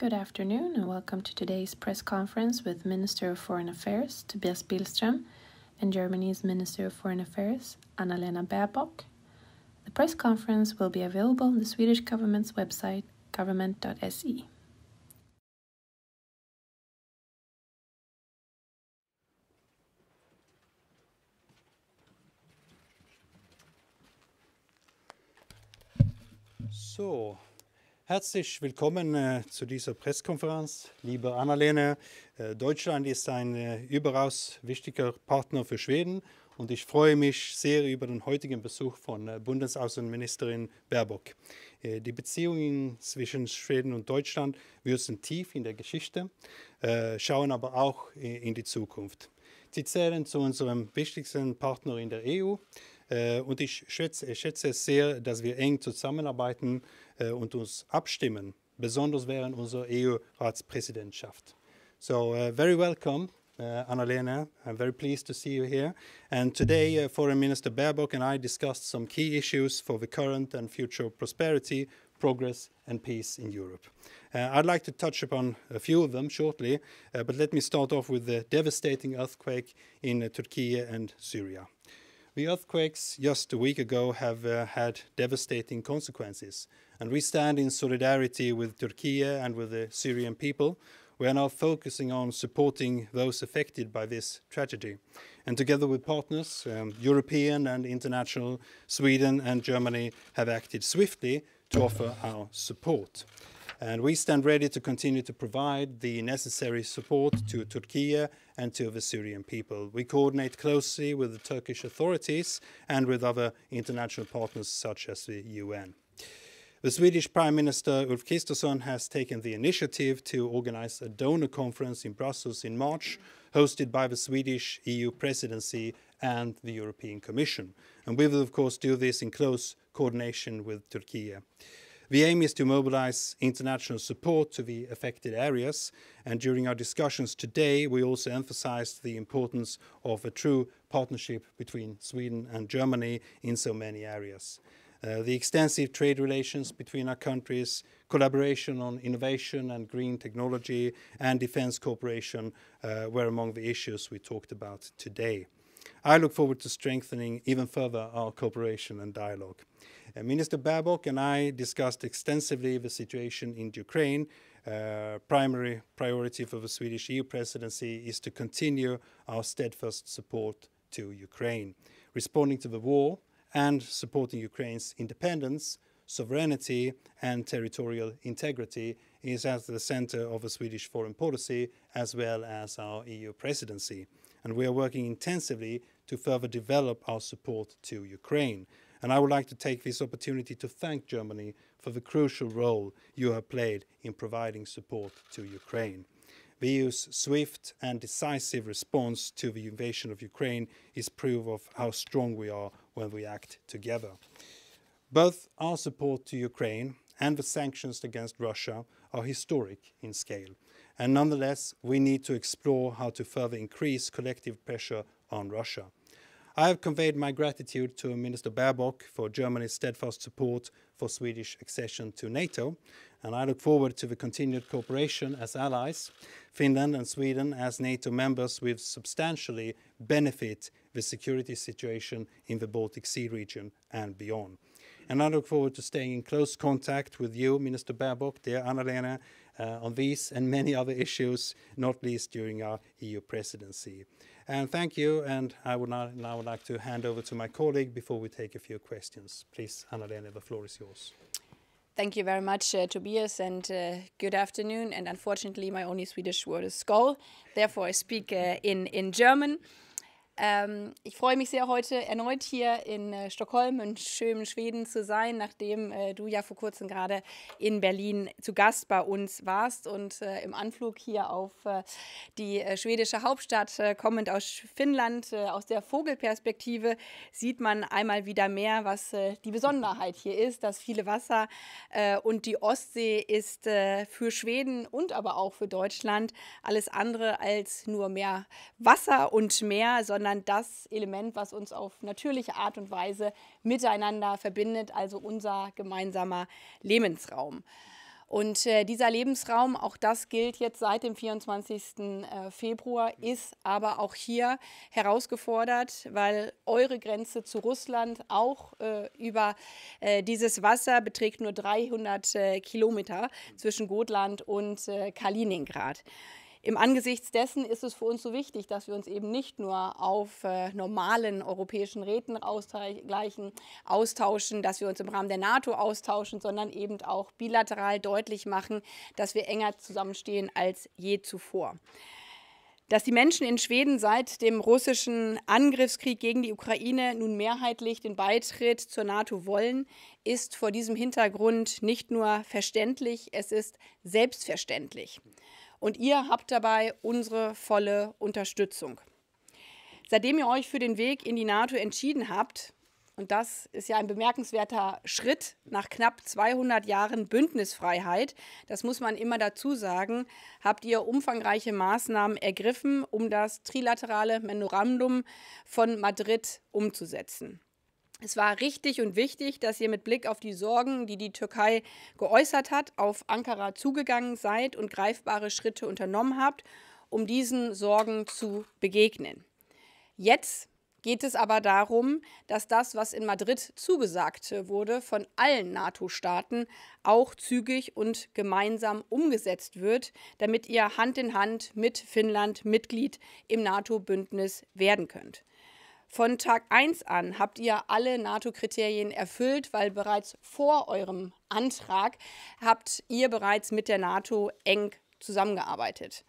Good afternoon and welcome to today's press conference with Minister of Foreign Affairs Tobias Billström and Germany's Minister of Foreign Affairs Annalena Baerbock. The press conference will be available on the Swedish government's website government.se. So, Herzlich willkommen äh, zu dieser Pressekonferenz, liebe Annalena. Äh, Deutschland ist ein äh, überaus wichtiger Partner für Schweden und ich freue mich sehr über den heutigen Besuch von äh, Bundesaußenministerin Baerbock. Äh, die Beziehungen zwischen Schweden und Deutschland würzen tief in der Geschichte, äh, schauen aber auch in die Zukunft. Sie zählen zu unserem wichtigsten Partner in der EU. Äh, und ich schätze, schätze, es sehr, dass wir eng zusammenarbeiten äh, und uns abstimmen, besonders während unserer EU-Ratspräsidentschaft. So, uh, very welcome. Uh, Annalena, I'm very pleased to see you here. And today, uh, Foreign Minister Baerbock and I discussed some key issues for the current and future prosperity, progress, and peace in Europe. Uh, I'd like to touch upon a few of them shortly, uh, but let me start off with the devastating earthquake in uh, Turkey and Syria. The earthquakes just a week ago have uh, had devastating consequences, and we stand in solidarity with Turkey and with the Syrian people. We are now focusing on supporting those affected by this tragedy. And together with partners, um, European and international, Sweden and Germany have acted swiftly to offer our support and we stand ready to continue to provide the necessary support to Turkey and to the Syrian people. We coordinate closely with the Turkish authorities and with other international partners such as the UN. The Swedish Prime Minister Ulf Kristersson has taken the initiative to organize a donor conference in Brussels in March, hosted by the Swedish EU presidency and the European Commission. And we will, of course, do this in close coordination with Turkey. The aim is to mobilize international support to the affected areas, and during our discussions today, we also emphasized the importance of a true partnership between Sweden and Germany in so many areas. Uh, the extensive trade relations between our countries, collaboration on innovation and green technology, and defense cooperation uh, were among the issues we talked about today. I look forward to strengthening even further our cooperation and dialogue. Uh, Minister Babok and I discussed extensively the situation in Ukraine. Uh, primary priority for the Swedish EU presidency is to continue our steadfast support to Ukraine, responding to the war and supporting Ukraine's independence, sovereignty and territorial integrity is at the center of the Swedish foreign policy as well as our EU presidency. And we are working intensively to further develop our support to Ukraine. And I would like to take this opportunity to thank Germany for the crucial role you have played in providing support to Ukraine. The EU's swift and decisive response to the invasion of Ukraine is proof of how strong we are when we act together. Both our support to Ukraine and the sanctions against Russia are historic in scale. And nonetheless, we need to explore how to further increase collective pressure on Russia. I have conveyed my gratitude to Minister Baerbock for Germany's steadfast support for Swedish accession to NATO, and I look forward to the continued cooperation as allies. Finland and Sweden, as NATO members, will substantially benefit the security situation in the Baltic Sea region and beyond. And I look forward to staying in close contact with you, Minister Baerbock, dear Annalena, uh, on these and many other issues, not least during our EU presidency. And thank you, and I would now, now like to hand over to my colleague before we take a few questions. Please, Anna-Lena, the floor is yours. Thank you very much, uh, Tobias, and uh, good afternoon. And unfortunately, my only Swedish word is "skål," therefore I speak uh, in, in German. Ähm, ich freue mich sehr, heute erneut hier in äh, Stockholm in schönen Schweden zu sein, nachdem äh, du ja vor kurzem gerade in Berlin zu Gast bei uns warst und äh, im Anflug hier auf äh, die äh, schwedische Hauptstadt, äh, kommend aus Finnland, aus der Vogelperspektive, sieht man einmal wieder mehr, was die Besonderheit hier ist, das viele Wasser und die Ostsee ist für Schweden und aber auch für Deutschland alles andere als nur mehr Wasser und Meer, sondern sondern das Element, was uns auf natürliche Art und Weise miteinander verbindet, also unser gemeinsamer Lebensraum. Und äh, dieser Lebensraum, auch das gilt jetzt seit dem 24. Äh, Februar, ist aber auch hier herausgefordert, weil eure Grenze zu Russland auch äh, über äh, dieses Wasser beträgt nur 300 äh, Kilometer zwischen Gotland und äh, Kaliningrad im Angesichts dessen ist es für uns so wichtig, dass wir uns eben nicht nur auf äh, normalen europäischen Räten ausgleichen, austauschen, dass wir uns im Rahmen der NATO austauschen, sondern eben auch bilateral deutlich machen, dass wir enger zusammenstehen als je zuvor dass die Menschen in Schweden seit dem russischen Angriffskrieg gegen die Ukraine nun mehrheitlich den Beitritt zur NATO wollen, ist vor diesem Hintergrund nicht nur verständlich, es ist selbstverständlich und ihr habt dabei unsere volle Unterstützung. Seitdem ihr euch für den Weg in die NATO entschieden habt, und das ist ja ein bemerkenswerter Schritt nach knapp 200 Jahren Bündnisfreiheit. Das muss man immer dazu sagen. Habt ihr umfangreiche Maßnahmen ergriffen, um das trilaterale Memorandum von Madrid umzusetzen? es war richtig und wichtig, dass ihr mit Blick auf die Sorgen, die die Türkei geäußert hat, auf Ankara zugegangen seid und greifbare Schritte unternommen habt, um diesen Sorgen zu begegnen. Jetzt geht es aber darum, dass das, was in Madrid zugesagt wurde, von allen NATO-Staaten auch zügig und gemeinsam umgesetzt wird, damit ihr Hand in Hand mit Finnland Mitglied im NATO-Bündnis werden könnt. Von Tag 1 an habt ihr alle NATO-Kriterien erfüllt, weil bereits vor eurem Antrag habt ihr bereits mit der NATO eng zusammengearbeitet.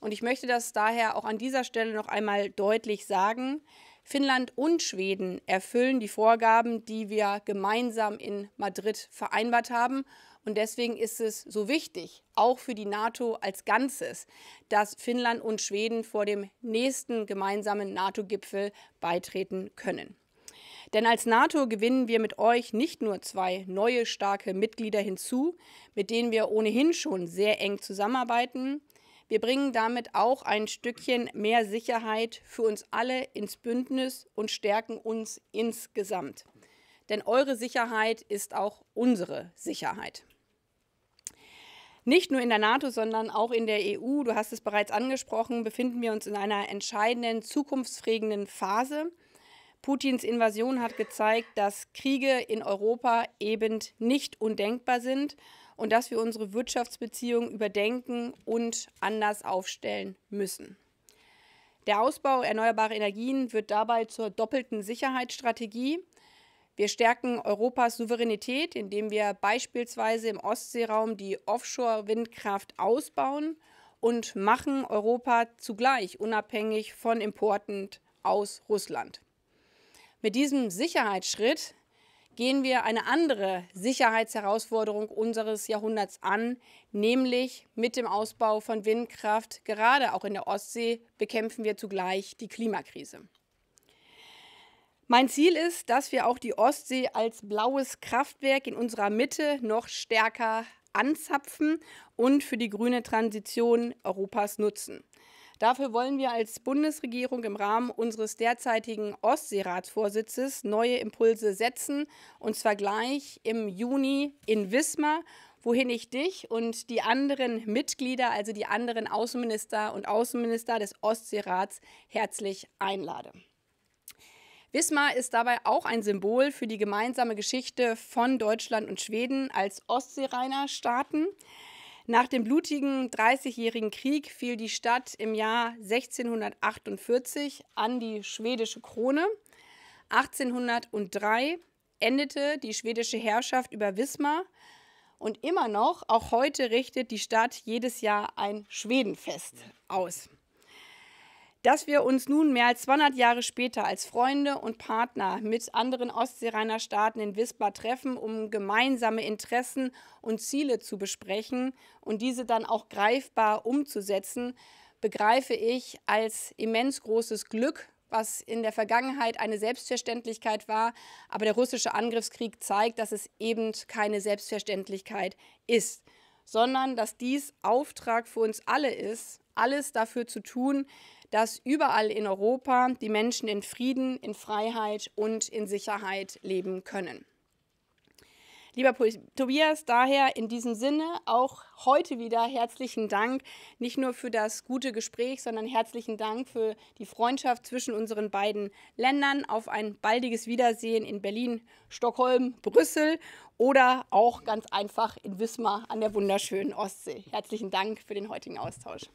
Und ich möchte das daher auch an dieser Stelle noch einmal deutlich sagen. Finnland und Schweden erfüllen die Vorgaben, die wir gemeinsam in Madrid vereinbart haben. Und deswegen ist es so wichtig, auch für die NATO als Ganzes, dass Finnland und Schweden vor dem nächsten gemeinsamen NATO-Gipfel beitreten können. Denn als NATO gewinnen wir mit euch nicht nur zwei neue starke Mitglieder hinzu, mit denen wir ohnehin schon sehr eng zusammenarbeiten, wir bringen damit auch ein Stückchen mehr Sicherheit für uns alle ins Bündnis und stärken uns insgesamt. Denn eure Sicherheit ist auch unsere Sicherheit. Nicht nur in der NATO, sondern auch in der EU, du hast es bereits angesprochen, befinden wir uns in einer entscheidenden, zukunftsfrägenden Phase. Putins Invasion hat gezeigt, dass Kriege in Europa eben nicht undenkbar sind und dass wir unsere Wirtschaftsbeziehungen überdenken und anders aufstellen müssen. Der Ausbau erneuerbarer Energien wird dabei zur doppelten Sicherheitsstrategie. Wir stärken Europas Souveränität, indem wir beispielsweise im Ostseeraum die Offshore-Windkraft ausbauen und machen Europa zugleich unabhängig von Importen aus Russland. Mit diesem Sicherheitsschritt gehen wir eine andere Sicherheitsherausforderung unseres Jahrhunderts an, nämlich mit dem Ausbau von Windkraft, gerade auch in der Ostsee, bekämpfen wir zugleich die Klimakrise. Mein Ziel ist, dass wir auch die Ostsee als blaues Kraftwerk in unserer Mitte noch stärker anzapfen und für die grüne Transition Europas nutzen. Dafür wollen wir als Bundesregierung im Rahmen unseres derzeitigen Ostseeratsvorsitzes neue Impulse setzen, und zwar gleich im Juni in Wismar, wohin ich dich und die anderen Mitglieder, also die anderen Außenminister und Außenminister des Ostseerats, herzlich einlade. Wismar ist dabei auch ein Symbol für die gemeinsame Geschichte von Deutschland und Schweden als Ostseereiner Staaten. Nach dem blutigen Dreißigjährigen Krieg fiel die Stadt im Jahr 1648 an die schwedische Krone. 1803 endete die schwedische Herrschaft über Wismar und immer noch, auch heute, richtet die Stadt jedes Jahr ein Schwedenfest aus dass wir uns nun mehr als 200 Jahre später als Freunde und Partner mit anderen Ostseerainer Staaten in Wismar treffen, um gemeinsame Interessen und Ziele zu besprechen und diese dann auch greifbar umzusetzen, begreife ich als immens großes Glück, was in der Vergangenheit eine Selbstverständlichkeit war. Aber der russische Angriffskrieg zeigt, dass es eben keine Selbstverständlichkeit ist, sondern dass dies Auftrag für uns alle ist, alles dafür zu tun, dass überall in Europa die Menschen in Frieden, in Freiheit und in Sicherheit leben können. Lieber Tobias, daher in diesem Sinne auch heute wieder herzlichen Dank, nicht nur für das gute Gespräch, sondern herzlichen Dank für die Freundschaft zwischen unseren beiden Ländern. Auf ein baldiges Wiedersehen in Berlin, Stockholm, Brüssel oder auch ganz einfach in Wismar an der wunderschönen Ostsee. Herzlichen Dank für den heutigen Austausch.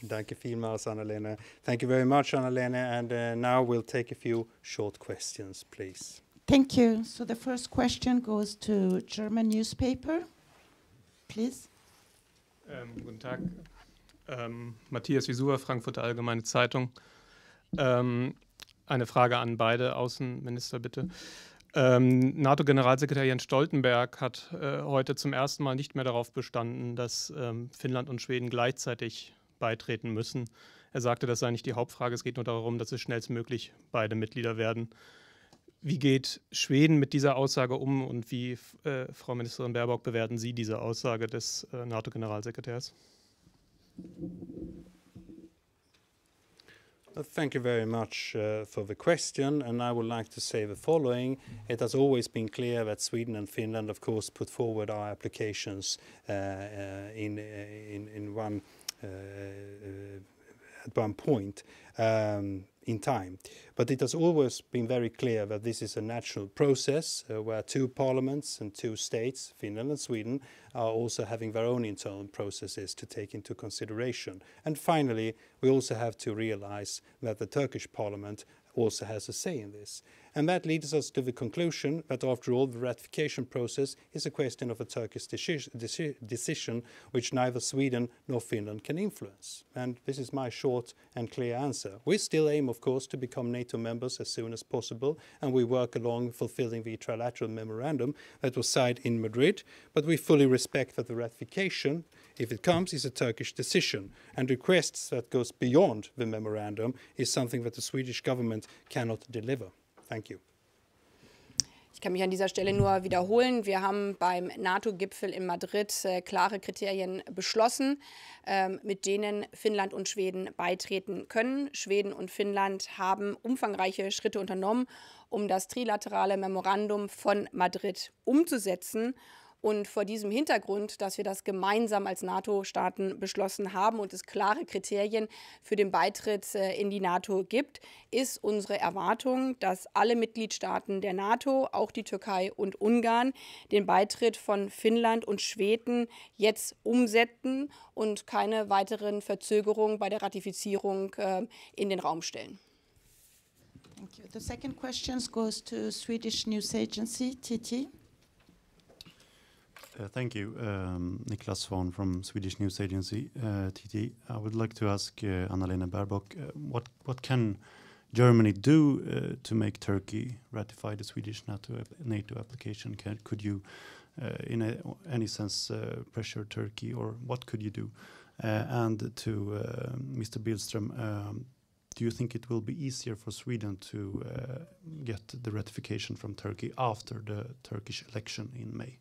Danke vielmals, Annalena. Thank you very much, Annalena. And uh, now we'll take a few short questions, please. Thank you. So the first question goes to German newspaper. Please. Ähm, guten Tag. Ähm, Matthias Wiesuwer, Frankfurter Allgemeine Zeitung. Ähm, eine Frage an beide Außenminister, bitte. Ähm, NATO-Generalsekretär Jens Stoltenberg hat äh, heute zum ersten Mal nicht mehr darauf bestanden, dass ähm, Finnland und Schweden gleichzeitig beitreten müssen. Er sagte, das sei nicht die Hauptfrage, es geht nur darum, dass es schnellstmöglich beide Mitglieder werden. Wie geht Schweden mit dieser Aussage um und wie, äh, Frau Ministerin Baerbock, bewerten Sie diese Aussage des äh, NATO-Generalsekretärs? Thank you very much uh, for the question, and I would like to say the following. It has always been clear that Sweden and Finland, of course, put forward our applications uh, uh, in, uh, in, in one uh, uh, at one point um, in time. But it has always been very clear that this is a natural process uh, where two parliaments and two states, Finland and Sweden, are also having their own internal processes to take into consideration. And finally, we also have to realize that the Turkish parliament also has a say in this. And that leads us to the conclusion that, after all, the ratification process is a question of a Turkish deci deci decision which neither Sweden nor Finland can influence. And this is my short and clear answer. We still aim, of course, to become NATO members as soon as possible, and we work along fulfilling the trilateral memorandum that was signed in Madrid. But we fully respect that the ratification, if it comes, is a Turkish decision, and requests that goes beyond the memorandum is something that the Swedish government cannot deliver. Thank you. Ich kann mich an dieser Stelle nur wiederholen. Wir haben beim NATO-Gipfel in Madrid äh, klare Kriterien beschlossen, ähm, mit denen Finnland und Schweden beitreten können. Schweden und Finnland haben umfangreiche Schritte unternommen, um das trilaterale Memorandum von Madrid umzusetzen. Und vor diesem Hintergrund, dass wir das gemeinsam als NATO-Staaten beschlossen haben und es klare Kriterien für den Beitritt äh, in die NATO gibt, ist unsere Erwartung, dass alle Mitgliedstaaten der NATO, auch die Türkei und Ungarn, den Beitritt von Finnland und Schweden jetzt umsetzen und keine weiteren Verzögerungen bei der Ratifizierung äh, in den Raum stellen. Thank you. The second question goes to Swedish news agency TT. Uh, thank you. Um, Niklas Swan from Swedish News Agency, TT. Uh, I would like to ask uh, Annalena Baerbock, what can Germany do to make Turkey ratify the Swedish NATO application? Could you, in any sense, pressure Turkey, or what could you do? And to Mr. Billström, um, do you think it will be easier for Sweden to get the ratification from Turkey after the Turkish election in May?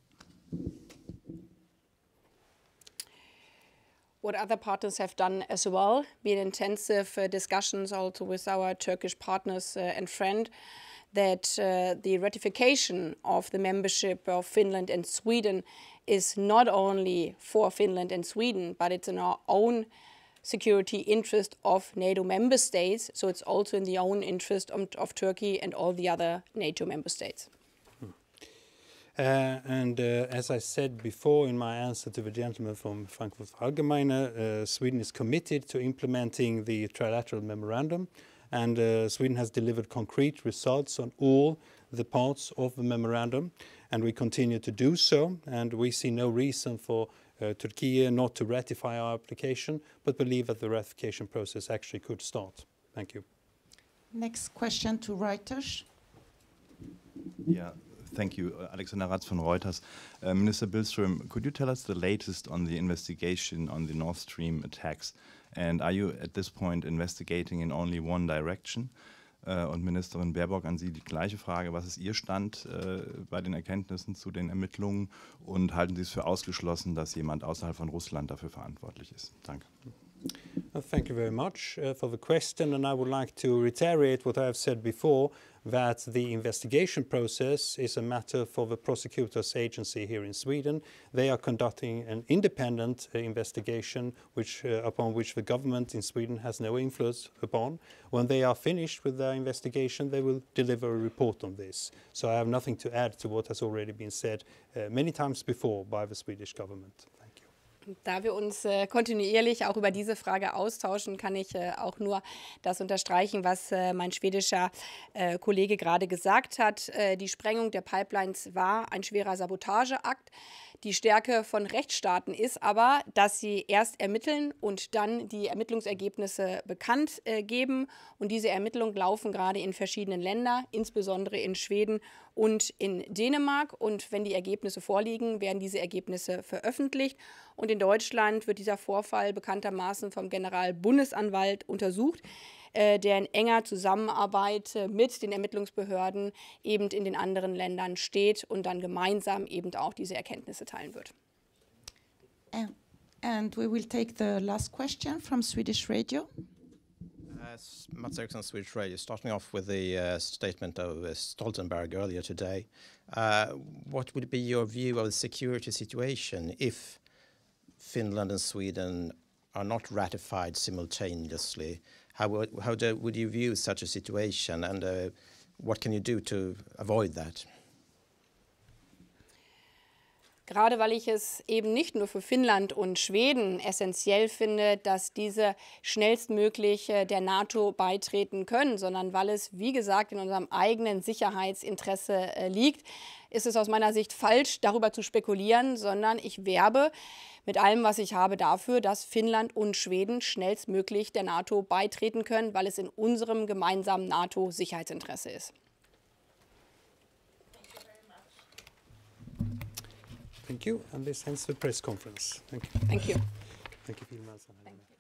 What other partners have done as well, been intensive uh, discussions also with our Turkish partners uh, and friend, that uh, the ratification of the membership of Finland and Sweden is not only for Finland and Sweden, but it's in our own security interest of NATO member states. So it's also in the own interest of, um, of Turkey and all the other NATO member states. Uh, and uh, as I said before in my answer to the gentleman from Frankfurt Allgemeine, uh, Sweden is committed to implementing the trilateral memorandum, and uh, Sweden has delivered concrete results on all the parts of the memorandum, and we continue to do so, and we see no reason for uh, Turkey not to ratify our application, but believe that the ratification process actually could start. Thank you. Next question to Reuters. Yeah, Thank you. Uh, Alexander Ratz von Reuters. Uh, Minister Billström, could you tell us the latest on the investigation on the Nord Stream attacks? And are you at this point investigating in only one direction? Uh, und Ministerin Baerbock, an Sie die gleiche Frage. Was ist Ihr Stand uh, bei den Erkenntnissen zu den Ermittlungen? Und halten Sie es für ausgeschlossen, dass jemand außerhalb von Russland dafür verantwortlich ist? Danke. Thank you very much uh, for the question, and I would like to reiterate what I have said before, that the investigation process is a matter for the prosecutor's agency here in Sweden. They are conducting an independent uh, investigation which, uh, upon which the government in Sweden has no influence upon. When they are finished with their investigation, they will deliver a report on this. So I have nothing to add to what has already been said uh, many times before by the Swedish government. Da wir uns äh, kontinuierlich auch über diese Frage austauschen, kann ich äh, auch nur das unterstreichen, was äh, mein schwedischer äh, Kollege gerade gesagt hat. Äh, die Sprengung der Pipelines war ein schwerer Sabotageakt die Stärke von Rechtsstaaten ist aber, dass sie erst ermitteln und dann die Ermittlungsergebnisse bekannt äh, geben. Und diese Ermittlungen laufen gerade in verschiedenen Ländern, insbesondere in Schweden und in Dänemark. Und wenn die Ergebnisse vorliegen, werden diese Ergebnisse veröffentlicht. Und in Deutschland wird dieser Vorfall bekanntermaßen vom Generalbundesanwalt untersucht. Äh, der in enger Zusammenarbeit äh, mit den Ermittlungsbehörden eben in den anderen Ländern steht und dann gemeinsam eben auch diese Erkenntnisse teilen wird. And, we will take the last question from Swedish Radio. Mats Eriksson, Swedish Radio. Starting off with the uh, statement of uh, Stoltenberg earlier today, uh, what would be your view of the security situation if Finland and Sweden are not ratified simultaneously? How, how do, would you view such a situation and uh, what can you do to avoid that? Gerade weil ich es eben nicht nur für Finnland und Schweden essentiell finde, dass diese schnellstmöglich der NATO beitreten können, sondern weil es, wie gesagt, in unserem eigenen Sicherheitsinteresse äh, liegt, ist es aus meiner Sicht falsch, darüber zu spekulieren, sondern ich werbe mit allem, was ich habe, dafür, dass Finnland und Schweden schnellstmöglich der NATO beitreten können, weil es in unserem gemeinsamen NATO-Sicherheitsinteresse ist. Thank you, and this ends the press conference. Thank you. Thank you. Thank you.